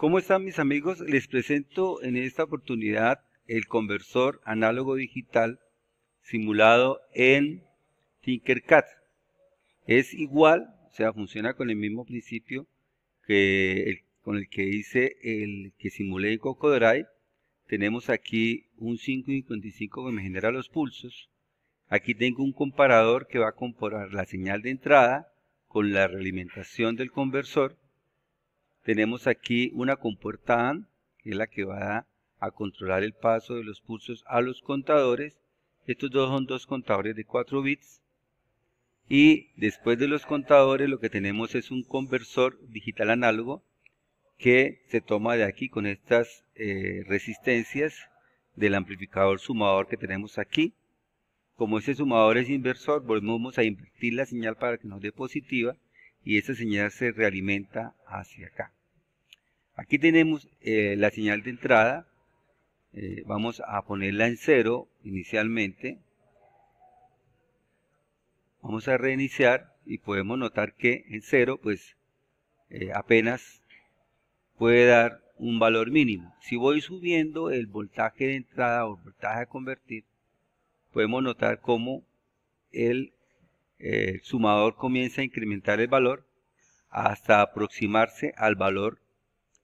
¿Cómo están mis amigos? Les presento en esta oportunidad el conversor análogo digital simulado en Tinkercad. Es igual, o sea, funciona con el mismo principio que el, con el que hice el que simulé en Cocodrive. Tenemos aquí un 555 que me genera los pulsos. Aquí tengo un comparador que va a comparar la señal de entrada con la realimentación del conversor tenemos aquí una compuerta AND, que es la que va a controlar el paso de los pulsos a los contadores. Estos dos son dos contadores de 4 bits. Y después de los contadores lo que tenemos es un conversor digital análogo que se toma de aquí con estas eh, resistencias del amplificador sumador que tenemos aquí. Como ese sumador es inversor, volvemos a invertir la señal para que nos dé positiva y esa señal se realimenta hacia acá. Aquí tenemos eh, la señal de entrada. Eh, vamos a ponerla en cero inicialmente. Vamos a reiniciar y podemos notar que en cero pues eh, apenas puede dar un valor mínimo. Si voy subiendo el voltaje de entrada o el voltaje a convertir, podemos notar cómo el, el sumador comienza a incrementar el valor hasta aproximarse al valor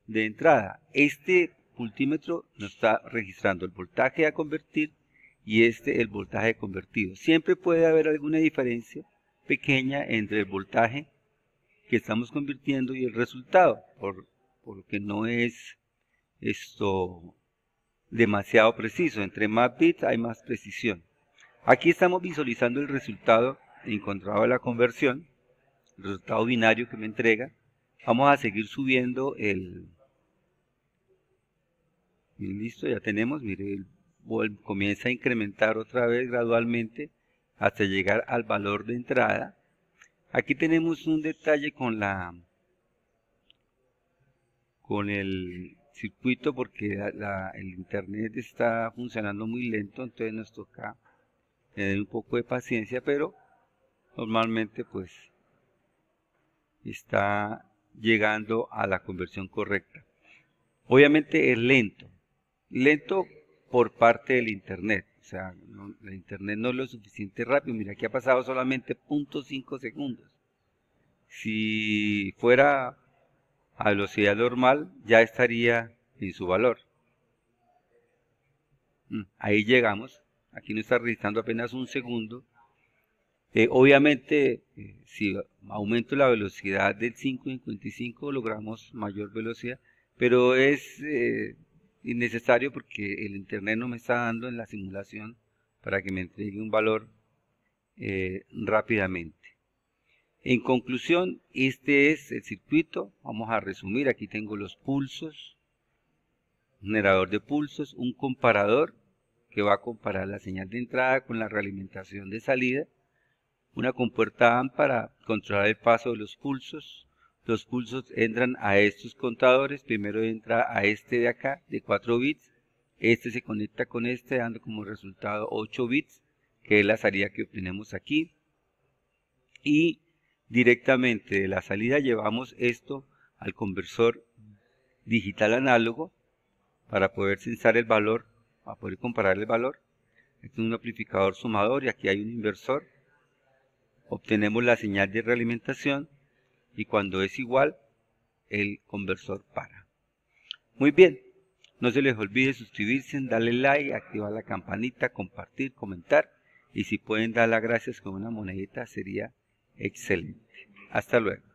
de entrada. Este multímetro nos está registrando el voltaje a convertir y este el voltaje convertido. Siempre puede haber alguna diferencia pequeña entre el voltaje que estamos convirtiendo y el resultado, por, porque no es esto demasiado preciso. Entre más bits hay más precisión. Aquí estamos visualizando el resultado encontrado de la conversión, el resultado binario que me entrega. Vamos a seguir subiendo el, y listo, ya tenemos, mire, comienza a incrementar otra vez gradualmente hasta llegar al valor de entrada. Aquí tenemos un detalle con la con el circuito porque el internet está funcionando muy lento, entonces nos toca tener un poco de paciencia, pero normalmente pues está llegando a la conversión correcta. Obviamente es lento, lento por parte del Internet. O sea, el Internet no es lo suficiente rápido. Mira aquí ha pasado solamente 0.5 segundos. Si fuera a velocidad normal, ya estaría en su valor. Mm, ahí llegamos. Aquí no está registrando apenas un segundo. Eh, obviamente, eh, si aumento la velocidad del 5.55, logramos mayor velocidad, pero es eh, innecesario porque el internet no me está dando en la simulación para que me entregue un valor eh, rápidamente. En conclusión, este es el circuito. Vamos a resumir. Aquí tengo los pulsos, generador de pulsos, un comparador que va a comparar la señal de entrada con la realimentación de salida, una compuerta AM para controlar el paso de los pulsos, los pulsos entran a estos contadores, primero entra a este de acá de 4 bits, este se conecta con este dando como resultado 8 bits, que es la salida que obtenemos aquí, y directamente de la salida llevamos esto al conversor digital análogo para poder censar el valor, para poder comparar el valor. Este es un amplificador sumador y aquí hay un inversor. Obtenemos la señal de realimentación y cuando es igual, el conversor para. Muy bien, no se les olvide suscribirse, darle like, activar la campanita, compartir, comentar y si pueden dar las gracias con una monedita sería excelente. Hasta luego.